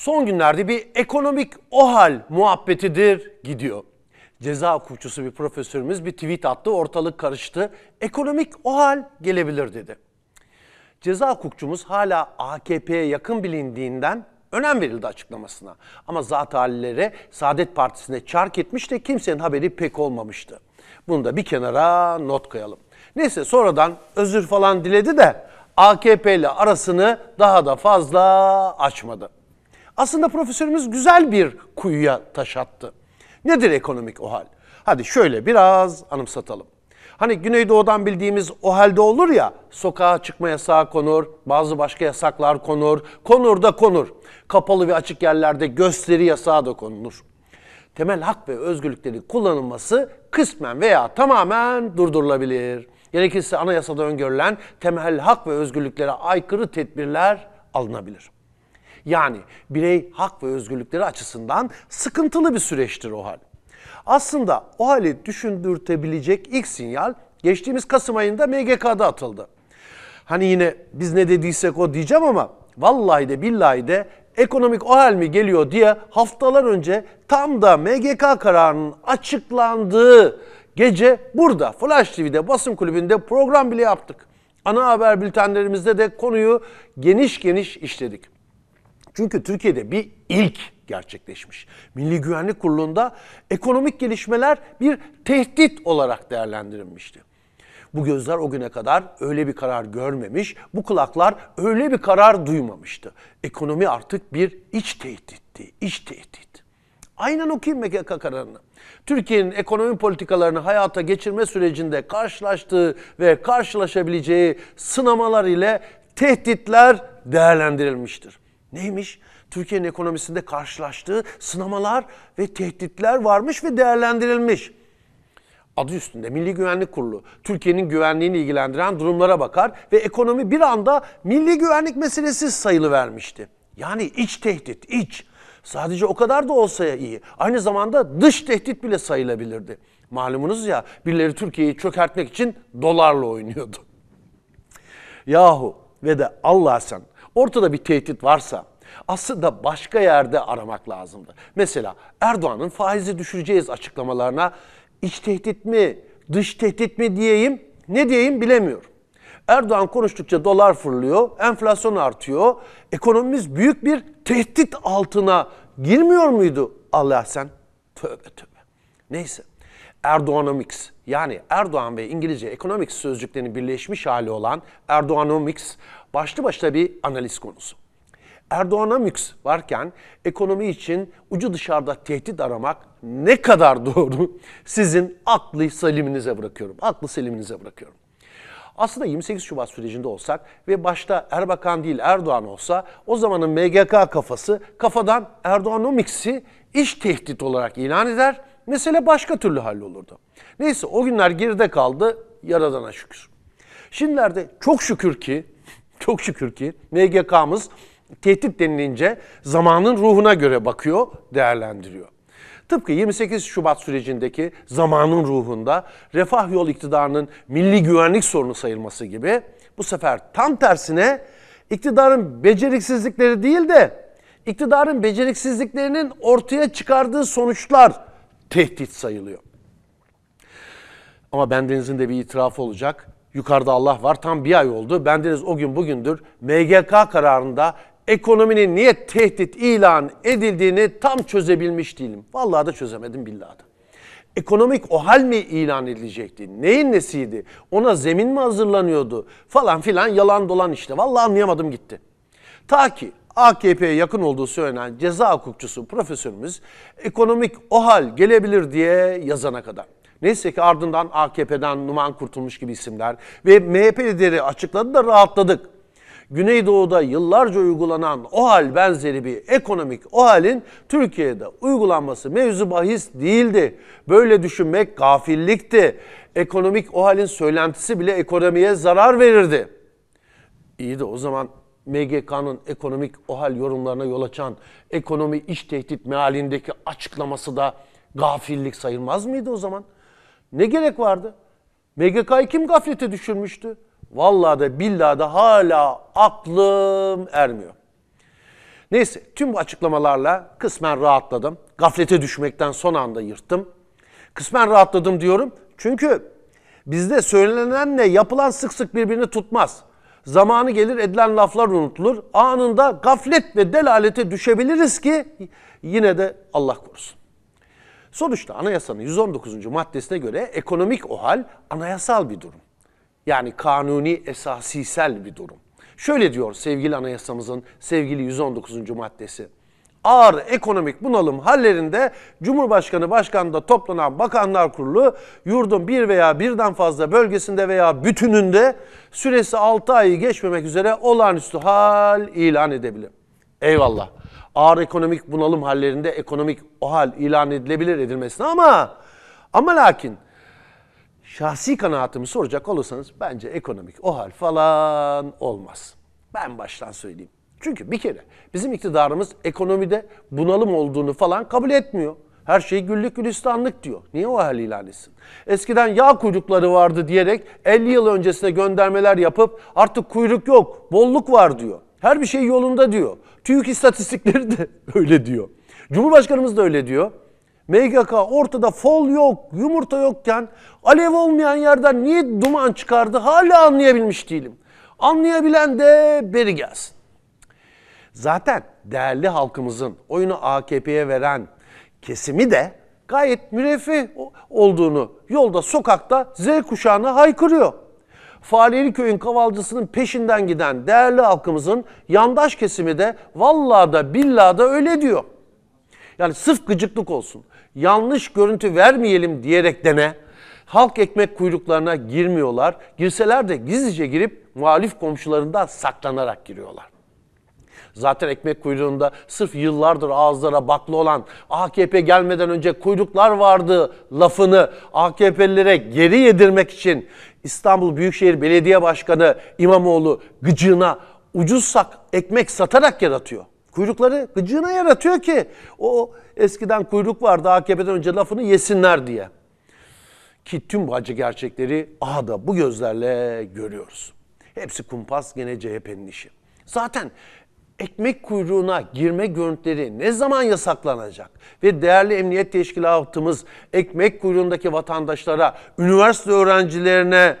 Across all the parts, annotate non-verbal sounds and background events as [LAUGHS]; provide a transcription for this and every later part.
son günlerde bir ekonomik ohal muhabbetidir gidiyor. Ceza hukukçusu bir profesörümüz bir tweet attı, ortalık karıştı. Ekonomik ohal gelebilir dedi. Ceza hukukçumuz hala AKP'ye yakın bilindiğinden önem verildi açıklamasına. Ama zat halilere Saadet Partisi'ne çark etmiş de kimsenin haberi pek olmamıştı. Bunu da bir kenara not koyalım. Neyse sonradan özür falan diledi de AKP ile arasını daha da fazla açmadı. Aslında profesörümüz güzel bir kuyuya taş attı. Nedir ekonomik o hal? Hadi şöyle biraz anımsatalım. Hani Güneydoğu'dan bildiğimiz o halde olur ya, sokağa çıkma yasağı konur, bazı başka yasaklar konur, konur da konur. Kapalı ve açık yerlerde gösteri yasağı da konulur. Temel hak ve özgürlüklerin kullanılması kısmen veya tamamen durdurulabilir. Gerekirse anayasada öngörülen temel hak ve özgürlüklere aykırı tedbirler alınabilir. Yani birey hak ve özgürlükleri açısından sıkıntılı bir süreçtir o hal. Aslında o hali düşündürtebilecek ilk sinyal geçtiğimiz Kasım ayında MGK'da atıldı. Hani yine biz ne dediysek o diyeceğim ama vallahi de billahi de ekonomik o hal mi geliyor diye haftalar önce tam da MGK kararının açıklandığı gece burada Flash TV'de basın kulübünde program bile yaptık. Ana haber bültenlerimizde de konuyu geniş geniş işledik. Çünkü Türkiye'de bir ilk gerçekleşmiş. Milli Güvenlik Kurulu'nda ekonomik gelişmeler bir tehdit olarak değerlendirilmişti. Bu gözler o güne kadar öyle bir karar görmemiş, bu kulaklar öyle bir karar duymamıştı. Ekonomi artık bir iç tehditti, iç tehdit. Aynen okuyayım MKK kararını. Türkiye'nin ekonomi politikalarını hayata geçirme sürecinde karşılaştığı ve karşılaşabileceği sınamalar ile tehditler değerlendirilmiştir. Neymiş? Türkiye'nin ekonomisinde karşılaştığı sınamalar ve tehditler varmış ve değerlendirilmiş. Adı üstünde Milli Güvenlik Kurulu Türkiye'nin güvenliğini ilgilendiren durumlara bakar ve ekonomi bir anda milli güvenlik meselesi sayılı vermişti. Yani iç tehdit, iç. Sadece o kadar da olsa iyi. Aynı zamanda dış tehdit bile sayılabilirdi. Malumunuz ya birileri Türkiye'yi çökertmek için dolarla oynuyordu. Yahu ve de Allah sen Ortada bir tehdit varsa aslında başka yerde aramak lazımdı. Mesela Erdoğan'ın faizi düşüreceğiz açıklamalarına iç tehdit mi, dış tehdit mi diyeyim, ne diyeyim bilemiyorum. Erdoğan konuştukça dolar fırlıyor, enflasyon artıyor. Ekonomimiz büyük bir tehdit altına girmiyor muydu Allah sen? Tövbe tövbe. Neyse. Erdoğanomics yani Erdoğan ve İngilizce ekonomik sözcüklerinin birleşmiş hali olan Erdoğanomics başlı başına bir analiz konusu. Erdoğan'a Erdoğanomics varken ekonomi için ucu dışarıda tehdit aramak ne kadar [LAUGHS] doğru sizin aklı seliminize bırakıyorum. Aklı seliminize bırakıyorum. Aslında 28 Şubat sürecinde olsak ve başta Erbakan değil Erdoğan olsa o zamanın MGK kafası kafadan Erdoğanomics'i iş tehdit olarak ilan eder. Mesele başka türlü hallolurdu. Neyse o günler geride kaldı yaradana şükür. Şimdilerde çok şükür ki çok şükür ki MGK'mız tehdit denilince zamanın ruhuna göre bakıyor, değerlendiriyor. Tıpkı 28 Şubat sürecindeki zamanın ruhunda refah yol iktidarının milli güvenlik sorunu sayılması gibi bu sefer tam tersine iktidarın beceriksizlikleri değil de iktidarın beceriksizliklerinin ortaya çıkardığı sonuçlar tehdit sayılıyor. Ama bendenizin de bir itirafı olacak. Yukarıda Allah var. Tam bir ay oldu. Bendeniz o gün bugündür MGK kararında ekonominin niye tehdit ilan edildiğini tam çözebilmiş değilim. Vallahi da çözemedim billahi da. Ekonomik o hal mi ilan edilecekti? Neyin nesiydi? Ona zemin mi hazırlanıyordu? Falan filan yalan dolan işte. Vallahi anlayamadım gitti. Ta ki AKP'ye yakın olduğu söylenen ceza hukukçusu profesörümüz ekonomik o hal gelebilir diye yazana kadar. Neyse ki ardından AKP'den Numan Kurtulmuş gibi isimler ve MHP lideri açıkladı da rahatladık. Güneydoğu'da yıllarca uygulanan o hal benzeri bir ekonomik o halin Türkiye'de uygulanması mevzu bahis değildi. Böyle düşünmek gafillikti. Ekonomik o halin söylentisi bile ekonomiye zarar verirdi. İyi de o zaman MGK'nın ekonomik o hal yorumlarına yol açan ekonomi iş tehdit mealindeki açıklaması da gafillik sayılmaz mıydı o zaman? Ne gerek vardı? MGK'yı kim gaflete düşürmüştü? Vallahi da billahi da hala aklım ermiyor. Neyse tüm bu açıklamalarla kısmen rahatladım. Gaflete düşmekten son anda yırttım. Kısmen rahatladım diyorum. Çünkü bizde söylenenle yapılan sık sık birbirini tutmaz. Zamanı gelir edilen laflar unutulur. Anında gaflet ve delalete düşebiliriz ki yine de Allah korusun. Sonuçta anayasanın 119. maddesine göre ekonomik OHAL anayasal bir durum. Yani kanuni esasisel bir durum. Şöyle diyor sevgili anayasamızın sevgili 119. maddesi. Ağır ekonomik bunalım hallerinde Cumhurbaşkanı Başkan'da toplanan Bakanlar Kurulu yurdun bir veya birden fazla bölgesinde veya bütününde süresi 6 ayı geçmemek üzere olağanüstü hal ilan edebilir. Eyvallah. Ağır ekonomik bunalım hallerinde ekonomik o hal ilan edilebilir edilmesine ama ama lakin şahsi kanaatimi soracak olursanız bence ekonomik o hal falan olmaz. Ben baştan söyleyeyim. Çünkü bir kere bizim iktidarımız ekonomide bunalım olduğunu falan kabul etmiyor. Her şey güllük gülistanlık diyor. Niye o hal ilan etsin? Eskiden yağ kuyrukları vardı diyerek 50 yıl öncesine göndermeler yapıp artık kuyruk yok, bolluk var diyor. Her bir şey yolunda diyor. TÜİK istatistikleri de [LAUGHS] öyle diyor. Cumhurbaşkanımız da öyle diyor. MGK ortada fol yok, yumurta yokken alev olmayan yerden niye duman çıkardı hala anlayabilmiş değilim. Anlayabilen de beri gelsin. Zaten değerli halkımızın oyunu AKP'ye veren kesimi de gayet müreffeh olduğunu yolda, sokakta Z kuşağına haykırıyor. Fareli köyün kavalcısının peşinden giden değerli halkımızın yandaş kesimi de vallahi da billahi da öyle diyor. Yani sırf gıcıklık olsun. Yanlış görüntü vermeyelim diyerek dene. Halk ekmek kuyruklarına girmiyorlar. Girseler de gizlice girip muhalif komşularında saklanarak giriyorlar. Zaten ekmek kuyruğunda sırf yıllardır ağızlara baklı olan AKP gelmeden önce kuyruklar vardı lafını AKP'lilere geri yedirmek için İstanbul Büyükşehir Belediye Başkanı İmamoğlu gıcığına ucuz ekmek satarak yaratıyor. Kuyrukları gıcığına yaratıyor ki o eskiden kuyruk vardı AKP'den önce lafını yesinler diye. Ki tüm bu acı gerçekleri aha da bu gözlerle görüyoruz. Hepsi kumpas gene CHP'nin işi. Zaten ekmek kuyruğuna girme görüntüleri ne zaman yasaklanacak? Ve değerli emniyet teşkilatımız ekmek kuyruğundaki vatandaşlara, üniversite öğrencilerine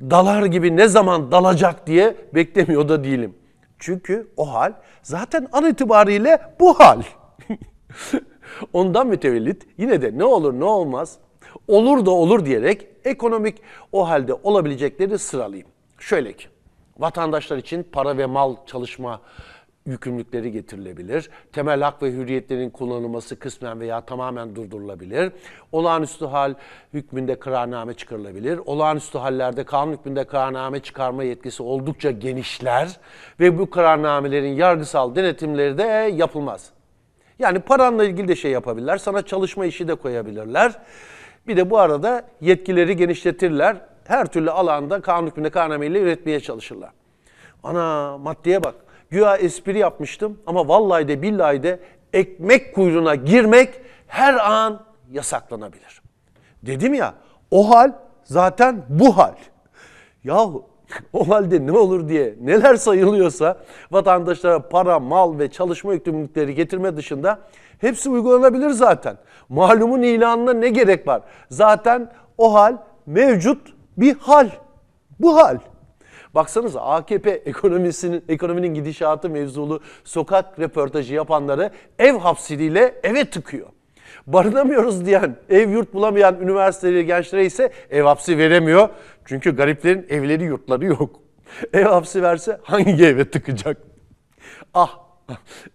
dalar gibi ne zaman dalacak diye beklemiyor da değilim. Çünkü o hal zaten an itibariyle bu hal. [LAUGHS] Ondan mütevellit yine de ne olur ne olmaz olur da olur diyerek ekonomik o halde olabilecekleri sıralayayım. Şöyle ki vatandaşlar için para ve mal çalışma yükümlülükleri getirilebilir. Temel hak ve hürriyetlerin kullanılması kısmen veya tamamen durdurulabilir. Olağanüstü hal hükmünde kararname çıkarılabilir. Olağanüstü hallerde kanun hükmünde kararname çıkarma yetkisi oldukça genişler ve bu kararnamelerin yargısal denetimleri de yapılmaz. Yani paranla ilgili de şey yapabilirler. Sana çalışma işi de koyabilirler. Bir de bu arada yetkileri genişletirler. Her türlü alanda kanun hükmünde kararnameyle üretmeye çalışırlar. Ana maddeye bak. Güya espri yapmıştım ama vallahi de billahi de ekmek kuyruğuna girmek her an yasaklanabilir. Dedim ya o hal zaten bu hal. Yahu [LAUGHS] o halde ne olur diye neler sayılıyorsa vatandaşlara para, mal ve çalışma yükümlülükleri getirme dışında hepsi uygulanabilir zaten. Malumun ilanına ne gerek var? Zaten o hal mevcut bir hal. Bu hal. Baksanıza AKP ekonomisinin ekonominin gidişatı mevzulu sokak röportajı yapanları ev hapsiliyle eve tıkıyor. Barınamıyoruz diyen, ev yurt bulamayan üniversiteli gençlere ise ev hapsi veremiyor. Çünkü gariplerin evleri yurtları yok. Ev hapsi verse hangi eve tıkacak? Ah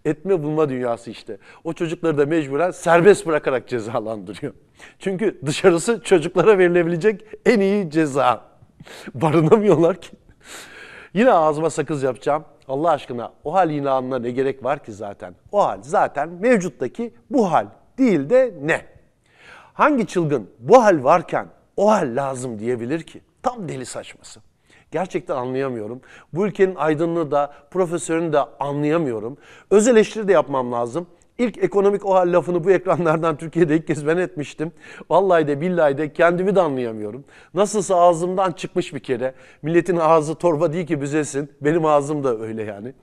etme bulma dünyası işte. O çocukları da mecburen serbest bırakarak cezalandırıyor. Çünkü dışarısı çocuklara verilebilecek en iyi ceza. Barınamıyorlar ki. Yine ağzıma sakız yapacağım. Allah aşkına o hal inanına ne gerek var ki zaten? O hal zaten mevcuttaki bu hal değil de ne? Hangi çılgın bu hal varken o hal lazım diyebilir ki? Tam deli saçması. Gerçekten anlayamıyorum. Bu ülkenin aydınlığı da, profesörünü de anlayamıyorum. Öz eleştiri de yapmam lazım. İlk ekonomik o hal lafını bu ekranlardan [LAUGHS] Türkiye'de ilk kez ben etmiştim. Vallahi de billahi de kendimi de anlayamıyorum. Nasılsa ağzımdan çıkmış bir kere. Milletin ağzı torba değil ki büzesin. Benim ağzım da öyle yani.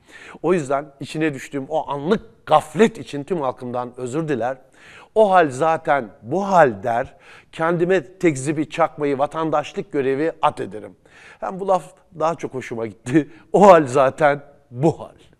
O yüzden içine düştüğüm o anlık gaflet için tüm halkımdan özür diler. O hal zaten bu hal der. Kendime tekzibi çakmayı, vatandaşlık görevi at ederim. Hem bu laf daha çok hoşuma gitti. O hal zaten bu hal.